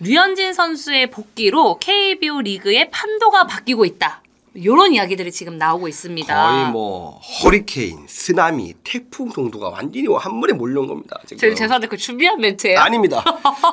류현진 선수의 복귀로 KBO 리그의 판도가 바뀌고 있다. 이런 이야기들이 지금 나오고 있습니다. 거의 뭐 허리케인, 쓰나미, 태풍 정도가 완전히 한 번에 몰려온 겁니다. 지금. 죄송한데 그 준비한 멘트예요? 아닙니다.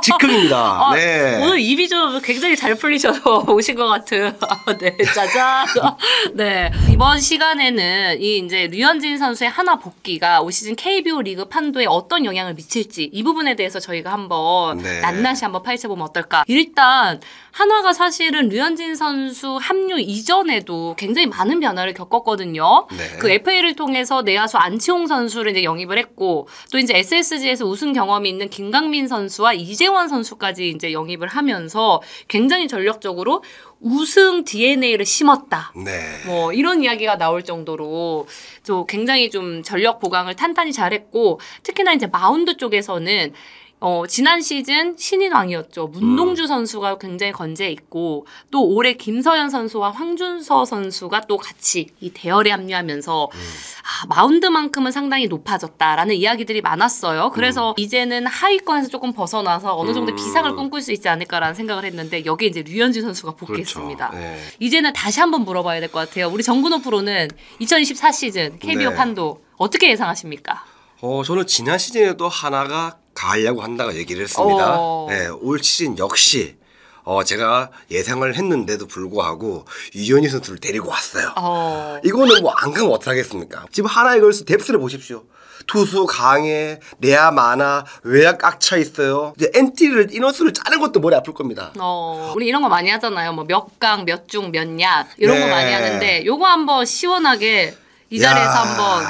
즉흥입니다. 아, 네. 오늘 입이 좀 굉장히 잘 풀리셔서 오신 것 같은. 아, 네, 짜잔. 네 이번 시간에는 이 이제 류현진 선수의 하나 복귀가 올 시즌 KBO 리그 판도에 어떤 영향을 미칠지 이 부분에 대해서 저희가 한번 네. 낱낱이 한번 파헤쳐 보면 어떨까. 일단 한화가 사실은 류현진 선수 합류 이전에도 선수도 굉장히 많은 변화를 겪었거든요. 네. 그 FA를 통해서 내야수 안치홍 선수를 이제 영입을 했고 또 이제 SSG에서 우승 경험이 있는 김강민 선수와 이재원 선수까지 이제 영입을 하면서 굉장히 전력적으로 우승 DNA를 심었다. 네. 뭐 이런 이야기가 나올 정도로 또 굉장히 좀 전력 보강을 탄탄히 잘했고 특히나 이제 마운드 쪽에서는 어, 지난 시즌 신인왕이었죠. 문동주 음. 선수가 굉장히 건재했고 또 올해 김서현 선수와 황준서 선수가 또 같이 이 대열에 합류하면서 음. 아, 마운드만큼은 상당히 높아졌다라는 이야기들이 많았어요. 그래서 음. 이제는 하위권에서 조금 벗어나서 어느 정도 음. 비상을 꿈꿀 수 있지 않을까라는 생각을 했는데 여기에 이제 류현진 선수가 그렇죠. 복귀했습니다. 그렇죠. 네. 이제는 다시 한번 물어봐야 될 것 같아요. 우리 정근호 프로는 2024 시즌 KBO 네. 판도 어떻게 예상하십니까? 어, 저는 지난 시즌에도 하나가 가려고 한다고 얘기를 했습니다. 어. 네, 올 시즌 역시 어, 제가 예상을 했는데도 불구하고 유현희 선수를 데리고 왔어요. 어... 이거는 뭐 안 가면 어떡하겠습니까? 지금 하나이걸스 뎁스를 보십시오. 투수 강해, 내야 많아, 외약꽉차 있어요. 이제 엔티를 인원수를 짜는 것도 머리 아플 겁니다. 어, 우리 이런 거 많이 하잖아요. 뭐 몇 강, 몇 중, 몇 야 이런 네. 거 많이 네. 하는데 요거 한번 시원하게 이 자리에서 야... 한번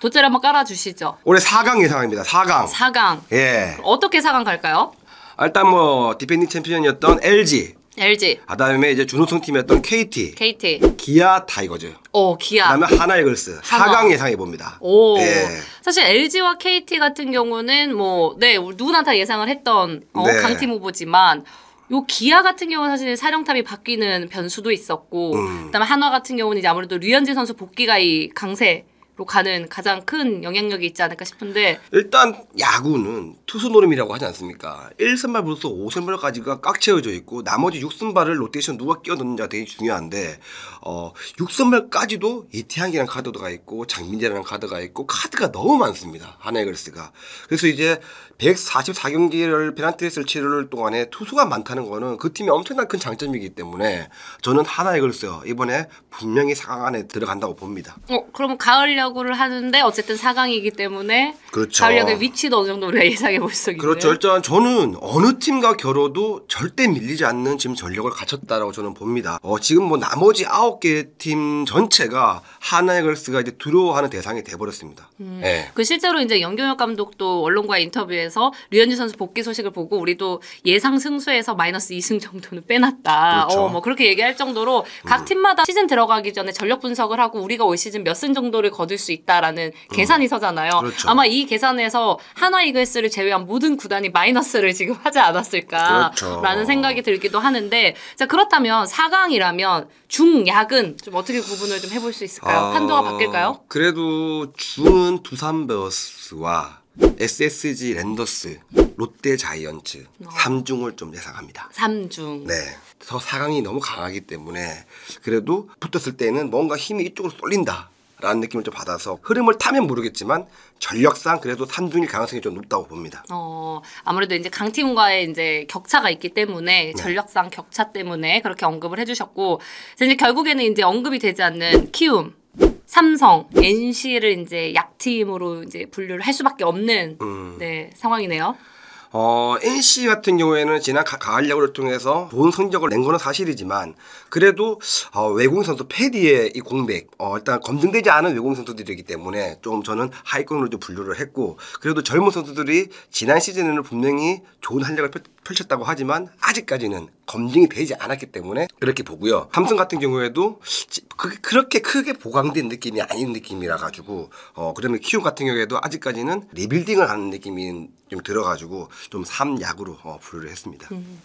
돗자리 한번 깔아주시죠. 올해 4강 예상합니다. 4강. 4강. 예. 어떻게 4강 갈까요? 일단 뭐 디펜딩 챔피언이었던 LG. LG. 그다음에 이제 준우승 팀이었던 KT. KT. 기아 타이거즈. 오, 기아. 그다음에 하나이글스. 4강 예상해 봅니다. 오. 예. 사실 LG와 KT 같은 경우는 뭐 네 누구나 다 예상을 했던 어, 네. 강팀 후보지만 요 기아 같은 경우는 사실 사령탑이 바뀌는 변수도 있었고 음. 그다음에 한화 같은 경우는 이제 아무래도 류현진 선수 복귀가 이 강세 로 가는 가장 큰 영향력이 있지 않을까 싶은데 일단 야구는 투수 노름이라고 하지 않습니까? 1선발부터 5선발까지가 꽉 채워져 있고 나머지 6선발을 로테이션 누가 끼워 넣느냐 되게 중요한데 어 6선발까지도 이태양이라는 카드가 있고 장민재라는 카드가 있고 카드가 너무 많습니다. 하나의 글스가. 그래서 이제 144경기를 베란테에를 치를 동안에 투수가 많다는 거는 그 팀이 엄청난 큰 장점이기 때문에 저는 하나의 글쎄요. 이번에 분명히 4강 안에 들어간다고 봅니다. 어, 그럼 가을 야구를 하는데 어쨌든 4강이기 때문에 그렇죠. 전략의 위치도 어느 정도 우리가 예상해 볼 수 있는. 그렇죠. 일단 저는 어느 팀과 겨뤄도 절대 밀리지 않는 지금 전력을 갖췄다라고 저는 봅니다. 어, 지금 뭐 나머지 아홉 개 팀 전체가 하나의글스가 이제 두려워하는 대상이 돼버렸습니다. 음. 네. 그 실제로 이제 영경혁 감독도 언론과 인터뷰에서 류현진 선수 복귀 소식을 보고 우리도 예상 승수에서 마이너스 2승 정도는 빼놨다. 그렇죠. 어, 뭐 그렇게 얘기할 정도로 음. 각 팀마다 시즌 들어가기 전에 전력 분석을 하고 우리가 올 시즌 몇 승 정도를 거둘 수 있다라는 음. 계산이 서잖아요. 그렇죠. 아마 이 계산에서 한화 이글스를 제외한 모든 구단이 마이너스를 지금 하지 않았을까라는 그렇죠. 생각이 들기도 하는데 자 그렇다면 4강이라면 중약은 좀 어떻게 구분을 좀 해볼 수 있을까요? 아, 판도가 바뀔까요? 그래도 중은 두산베어스와 SSG 랜더스, 롯데 자이언츠 어. 3중을 좀 예상합니다. 3중. 네. 더 4강이 너무 강하기 때문에 그래도 붙었을 때는 뭔가 힘이 이쪽으로 쏠린다. 라는 느낌을 좀 받아서 흐름을 타면 모르겠지만 전력상 그래도 삼중일 가능성이 좀 높다고 봅니다. 어, 아무래도 이제 강팀과의 이제 격차가 있기 때문에 네. 전력상 격차 때문에 그렇게 언급을 해주셨고 이제 결국에는 이제 언급이 되지 않는 키움. 삼성, NC를 이제 약팀으로 이제 분류를 할 수밖에 없는 음. 네, 상황이네요. 어, NC 같은 경우에는 지난 가, 가을 야구를 통해서 좋은 성적을 낸 거는 사실이지만 그래도 어, 외국인 선수 패디의 이 공백 어, 일단 검증되지 않은 외국인 선수들이기 때문에 좀 저는 하위권으로 좀 분류를 했고 그래도 젊은 선수들이 지난 시즌에는 분명히 좋은 활약을 펼쳤다고 하지만 아직까지는 검증이 되지 않았기 때문에 그렇게 보고요. 삼성 같은 경우에도 지, 그 그렇게 크게 보강된 느낌이 아닌 느낌이라 가지고 어 그러면 키움 같은 경우에도 아직까지는 리빌딩을 하는 느낌이 좀 들어가지고 좀 삼약으로 어, 분류를 했습니다. 음.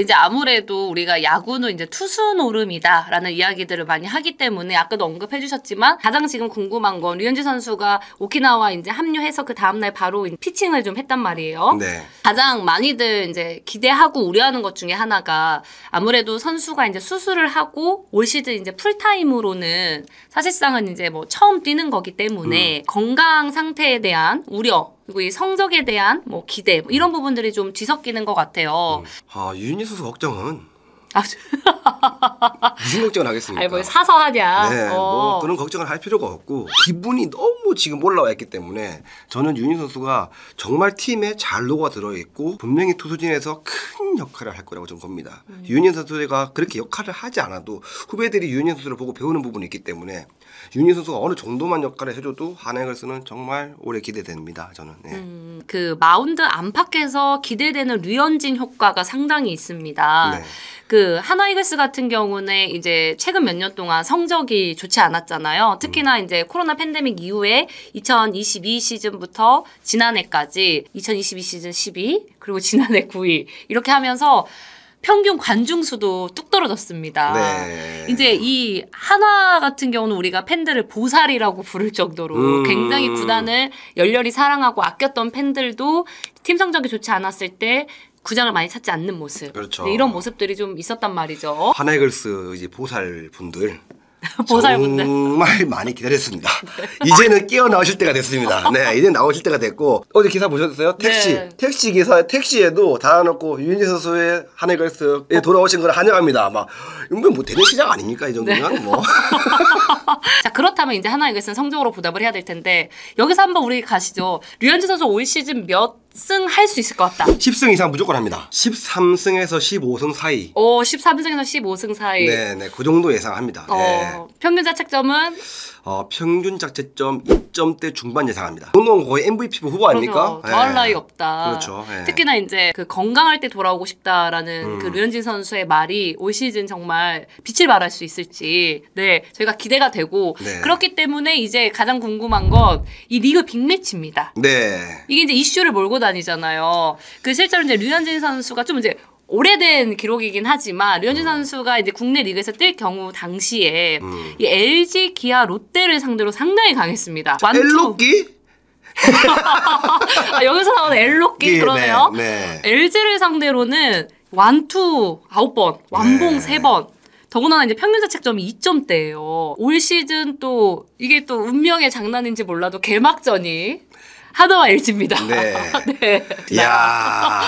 이제 아무래도 우리가 야구는 이제 투수 노름이다라는 이야기들을 많이 하기 때문에 아까도 언급해 주셨지만 가장 지금 궁금한 건 류현진 선수가 오키나와 이제 합류해서 그 다음날 바로 피칭을 좀 했단 말이에요. 네. 가장 많이들 이제 기대하고 우려하는 것 중에 하나가 아무래도 선수가 이제 수술을 하고 올 시즌 이제 풀타임으로는 사실상은 이제 뭐 처음 뛰는 거기 때문에 음. 건강 상태에 대한 우려 그리고 뭐 이 성적에 대한 뭐 기대 뭐 이런 음. 부분들이 좀 뒤섞이는 것 같아요. 음. 아 유인희 선수 걱정은 아, 무슨 걱정을 하겠습니까? 아니 뭘 사서 하냐. 네, 어. 뭐 그런 걱정을 할 필요가 없고 기분이 너무 지금 올라와 있기 때문에 저는 윤희 선수가 정말 팀에 잘 녹아 들어 있고 분명히 투수진에서 큰 역할을 할 거라고 저 봅니다. 음. 윤희 선수가 그렇게 역할을 하지 않아도 후배들이 윤희 선수를 보고 배우는 부분이 있기 때문에 윤희 선수가 어느 정도만 역할을 해줘도 한행을쓰는 정말 오래 기대됩니다. 저는. 네. 음, 그 마운드 안팎에서 기대되는 류현진 효과가 상당히 있습니다. 네. 그 하나이글스 같은 경우는 이제 최근 몇 년 동안 성적이 좋지 않았잖아요. 특히나 음. 이제 코로나 팬데믹 이후에 2022 시즌부터 지난해까지 2022 시즌 1 0 그리고 지난해 9위 이렇게 하면서 평균 관중 수도 뚝 떨어졌습니다. 네. 이제 이 한화 같은 경우는 우리가 팬들을 보살이라고 부를 정도로 음. 굉장히 구단을 열렬히 사랑하고 아꼈던 팬들도 팀 성적이 좋지 않았을 때 구장을 많이 찾지 않는 모습. 그렇죠. 네, 이런 모습들이 좀 있었단 말이죠. 하네글스 이제 보살 분들 보살분들. 정말 많이 기다렸습니다. 네. 이제는 끼어 나오실 때가 됐습니다. 네, 이제 나오실 때가 됐고 어제 기사 보셨어요? 택시 네. 택시 기사 택시에도 달아놓고 유인재 선수의 하네걸스에 돌아오신 걸 환영합니다. 막 이건 뭐 대전 시장 아닙니까 이 네. 정도면 네. 뭐. 자 그렇다면 이제 하나의 것은 성적으로 보답을 해야 될 텐데 여기서 한번 우리 가시죠. 류현진 선수 올 시즌 몇 10승 할 수 있을 것 같다. 10승 이상 무조건 합니다. 13승에서 15승 사이. 오, 13승에서 15승 사이. 네, 네. 그 정도 예상합니다. 어, 네. 평균 자책점은 어, 평균 작채점 2점대 중반 예상합니다. 이건 거의 MVP 후보 아닙니까? 그렇죠. 더할 예. 나위 없다. 그렇죠. 예. 특히나 이제 그 건강할 때 돌아오고 싶다라는 음. 그 류현진 선수의 말이 올 시즌 정말 빛을 발할 수 있을지 네 저희가 기대가 되고 네. 그렇기 때문에 이제 가장 궁금한 건 이 리그 빅매치입니다. 네. 이게 이제 이슈를 몰고 다니잖아요. 그 실제로 이제 류현진 선수가 좀 이제 오래된 기록이긴 하지만 류현진 음. 선수가 이제 국내 리그에서 뛸 경우 당시에 음. 이 LG, 기아, 롯데를 상대로 상당히 강했습니다. 완투. 엘로끼? 아, 여기서 나오는 엘로끼 예, 그러네요. 네, 네. LG를 상대로는 완투 9번, 완봉 네. 3번, 더구나 이제 평균 자책점이 2점대예요. 올 시즌 또 이게 또 운명의 장난인지 몰라도 개막전이 하나와 LG입니다. 네. 네. 야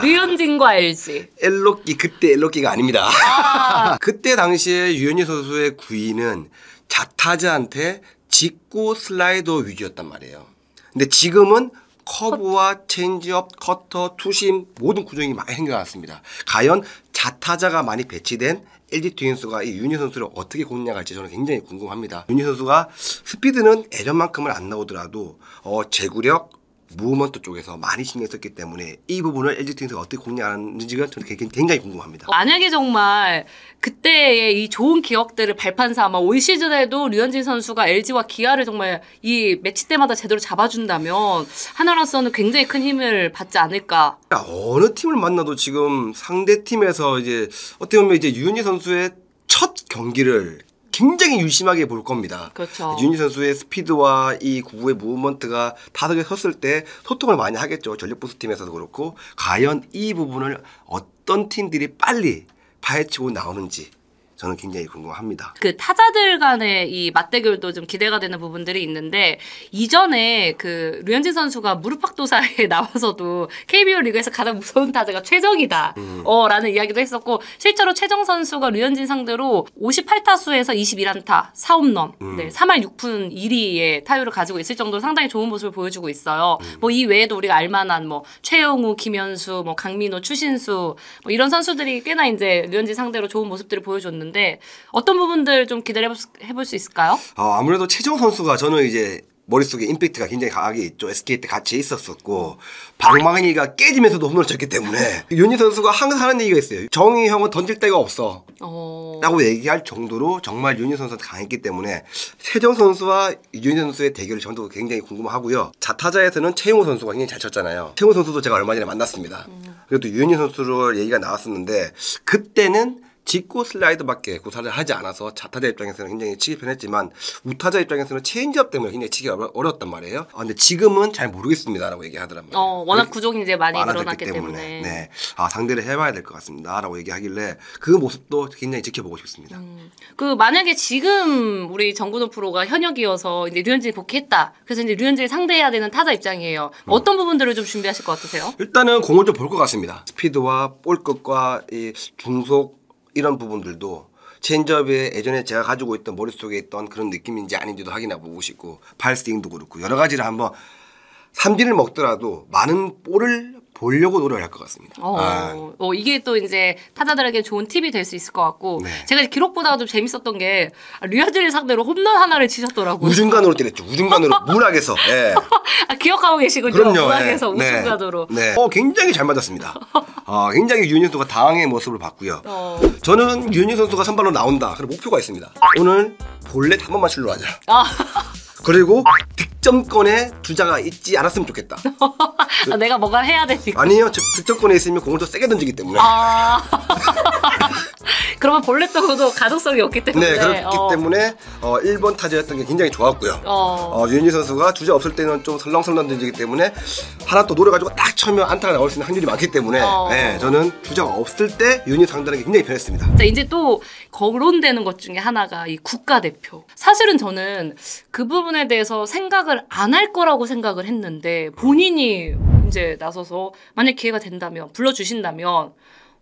류현진과 LG. 엘로키 그때 엘로키가 아닙니다. 아 그때 당시에 유현희 선수의 구위는 자타자한테 직구 슬라이더 위주였단 말이에요. 근데 지금은 커브와 체인지업, 커터, 투심 모든 구종이 많이 생겨났습니다. 과연 자타자가 많이 배치된 LG 트윈스가 이 유니 선수를 어떻게 공략할지 저는 굉장히 궁금합니다. 유니 선수가 스피드는 예전만큼은 안 나오더라도 어, 제구력, 무브먼트 쪽에서 많이 신경 썼기 때문에 이 부분을 LG 트윈스가 어떻게 공략하는지가 저는 굉장히 궁금합니다. 어, 만약에 정말 그때의 이 좋은 기억들을 발판 삼아 올 시즌에도 류현진 선수가 LG와 기아를 정말 이 매치 때마다 제대로 잡아준다면 하나로서는 굉장히 큰 힘을 받지 않을까. 어느 팀을 만나도 지금 상대 팀에서 이제 어떻게 보면 이제 유현진 선수의 첫 경기를 굉장히 유심하게 볼 겁니다. 그렇죠. 윤희 선수의 스피드와 이구부의 무브먼트가 타석에 섰을 때 소통을 많이 하겠죠. 전력보수 팀에서도 그렇고 과연 이 부분을 어떤 팀들이 빨리 파헤치고 나오는지 저는 굉장히 궁금합니다. 그 타자들 간의 이 맞대결도 좀 기대가 되는 부분들이 있는데 이전에 그 류현진 선수가 무릎팍도사에 나와서도 KBO 리그에서 가장 무서운 타자가 최정이다. 음. 어 라는 이야기도 했었고 실제로 최정 선수가 류현진 상대로 58타수에서 21안타, 4홈런, 음. 네, 3할 6푼 1위의 타율을 가지고 있을 정도로 상당히 좋은 모습을 보여주고 있어요. 음. 뭐이 외에도 우리가 알만한 뭐 최영우, 김현수, 뭐 강민호, 추신수 뭐 이런 선수들이 꽤나 이제 류현진 상대로 좋은 모습들을 보여줬는데 있는데 어떤 부분들 좀 기대해 해볼 수 있을까요? 아, 아무래도 최정 선수가 저는 이제 머릿속에 임팩트가 굉장히 강하게 있죠. SK 때 같이 있었었고 방망이가 깨지면서도 홈런을 쳤기 때문에 윤희 선수가 항상 하는 얘기가 있어요. 정희 형은 던질 데가 없어. 어... 라고 얘기할 정도로 정말 윤희 선수한 강했기 때문에 최정 선수와 윤희 선수의 대결을 저도 굉장히 궁금하고요. 자타자에서는 최용호 선수가 굉장히 잘 쳤잖아요. 최용호 선수도 제가 얼마 전에 만났습니다. 음. 그래도 윤희 선수를 얘기가 나왔었는데 그때는 직구 슬라이드밖에 구사를 하지 않아서 좌타자 입장에서는 굉장히 치기 편했지만 우타자 입장에서는 체인지업 때문에 굉장히 치기 어려웠단 말이에요. 아, 근데 지금은 잘 모르겠습니다라고 얘기하더라고요. 어, 워낙 그 구종이 이제 많이 늘어났기 때문에. 때문에. 네. 아, 상대를 해봐야 될 것 같습니다라고 얘기하길래 그 모습도 굉장히 지켜보고 싶습니다. 음. 그 만약에 지금 우리 정구돈 프로가 현역이어서 이제 류현진이 복귀했다. 그래서 이제 류현진이 상대해야 되는 타자 입장이에요. 음. 어떤 음. 부분들을 좀 준비하실 것 같으세요? 일단은 공을 좀 볼 것 같습니다. 스피드와 볼끝과 이 중속 이런 부분들도 체인지업에 예전에 제가 가지고 있던 머릿속에 있던 그런 느낌인지 아닌지도 확인해보고 싶고 발스윙도 그렇고 여러 가지를 한번 삼진을 먹더라도 많은 볼을 보려고 노력할 것 같습니다. 어, 아. 어, 이게 또 이제 타자들에게 좋은 팁이 될 수 있을 것 같고 네. 제가 기록보다가 좀 재밌었던 게 류현진을 상대로 홈런 하나를 치셨더라고요. 우중간으로 때렸죠. 우중간으로 무학에서 예. 아, 기억하고 계시군요. 그럼요. 예. 무락에서 네. 우중간으로. 네. 어, 굉장히 잘 맞았습니다. 어, 굉장히 윤희 선수가 당황의 모습을 봤고요. 어. 저는 윤희 선수가 선발로 나온다. 그런 목표가 있습니다. 오늘 볼넷 한 번만 실로 하자. 아. 그리고 득점권에 주자가 있지 않았으면 좋겠다. 아, 내가 뭔가 해야 되니까. 아니요, 득점권에 있으면 공을 더 세게 던지기 때문에. 아 그러면 벌레 떡으로도 가독성이 없기 때문에 네, 그렇기 어. 때문에 어, 1번 타자였던 게 굉장히 좋았고요. 어. 어, 유현희 선수가 주자 없을 때는 좀 설렁설렁 던지기 때문에 하나 또 노려가지고 딱 쳐면 안타가 나올 수 있는 확률이 많기 때문에 네, 저는 주자가 없을 때 유현희 상대하는 게 굉장히 편했습니다. 자, 이제 또 거론되는 것 중에 하나가 이 국가대표. 사실은 저는 그 부분에 대해서 생각을 안 할 거라고 생각을 했는데 본인이 이제 나서서 만약 기회가 된다면 불러주신다면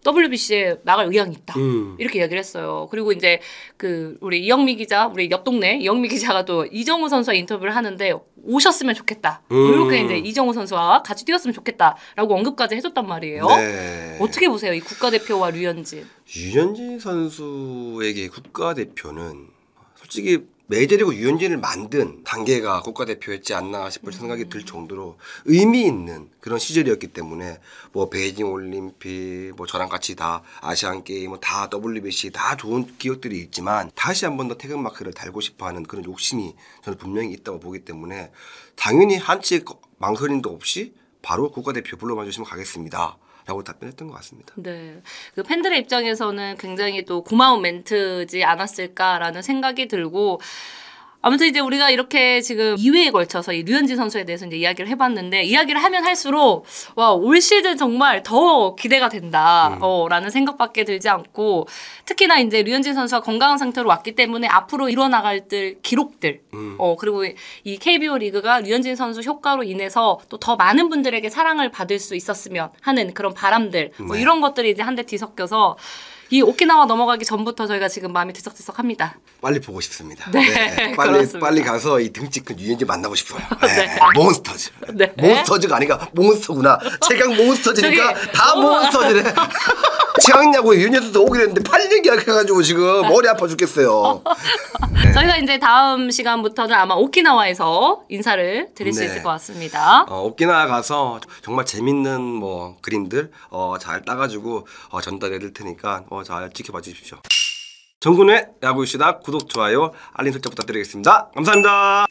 WBC에 나갈 의향이 있다. 음. 이렇게 얘기를 했어요. 그리고 이제 그 우리 이영미 기자, 우리 옆 동네 이영미 기자가 또 이정우 선수와 인터뷰를 하는데 오셨으면 좋겠다. 음. 이렇게 이제 이정우 선수와 같이 뛰었으면 좋겠다라고 언급까지 해줬단 말이에요. 네. 어떻게 보세요, 이 국가대표와 류현진? 류현진 선수에게 국가대표는 솔직히 메이저리그 유연진을 만든 단계가 국가대표였지 않나 싶을 생각이 들 정도로 의미 있는 그런 시절이었기 때문에 뭐 베이징 올림픽 뭐 저랑 같이 다 아시안 게임 뭐 다 WBC 다 좋은 기억들이 있지만 다시 한 번 더 태극 마크를 달고 싶어하는 그런 욕심이 저는 분명히 있다고 보기 때문에 당연히 한치 망설임도 없이 바로 국가대표 불러만 주시면 가겠습니다. 라고 답변했던 것 같습니다. 네. 그 팬들의 입장에서는 굉장히 또 고마운 멘트지 않았을까라는 생각이 들고 아무튼 이제 우리가 이렇게 지금 2회에 걸쳐서 이 류현진 선수에 대해서 이제 이야기를 해봤는데 이야기를 하면 할수록 와 올 시즌 정말 더 기대가 된다라는 음. 어, 생각밖에 들지 않고 특히나 이제 류현진 선수가 건강한 상태로 왔기 때문에 앞으로 이뤄나갈 들 기록들 음. 어 그리고 이 KBO 리그가 류현진 선수 효과로 인해서 또 더 많은 분들에게 사랑을 받을 수 있었으면 하는 그런 바람들 뭐 네. 이런 것들이 이제 한데 뒤섞여서 이 오키나와 넘어가기 전부터 저희가 지금 마음이 들썩들썩합니다. 빨리 보고 싶습니다. 네, 네. 빨리 그렇습니다. 빨리 가서 이 등치 큰 유엔지 만나고 싶어요. 네. 네. 몬스터즈. 네. 몬스터즈가 아니라 몬스터구나. 제강 몬스터즈니까 다 몬스터즈네. 지학야구에 윤현수 도 오게 됐는데 팔린 계약해가지고 지금 머리 아파 죽겠어요. 네. 저희가 이제 다음 시간부터는 아마 오키나와에서 인사를 드릴 네. 수 있을 것 같습니다. 어, 오키나와 가서 정말 재밌는 뭐 그림들 어, 잘 따가지고 어, 전달해드릴 테니까 어, 잘 지켜봐 주십시오. 정군의 야구시다 구독, 좋아요, 알림 설정 부탁드리겠습니다. 감사합니다.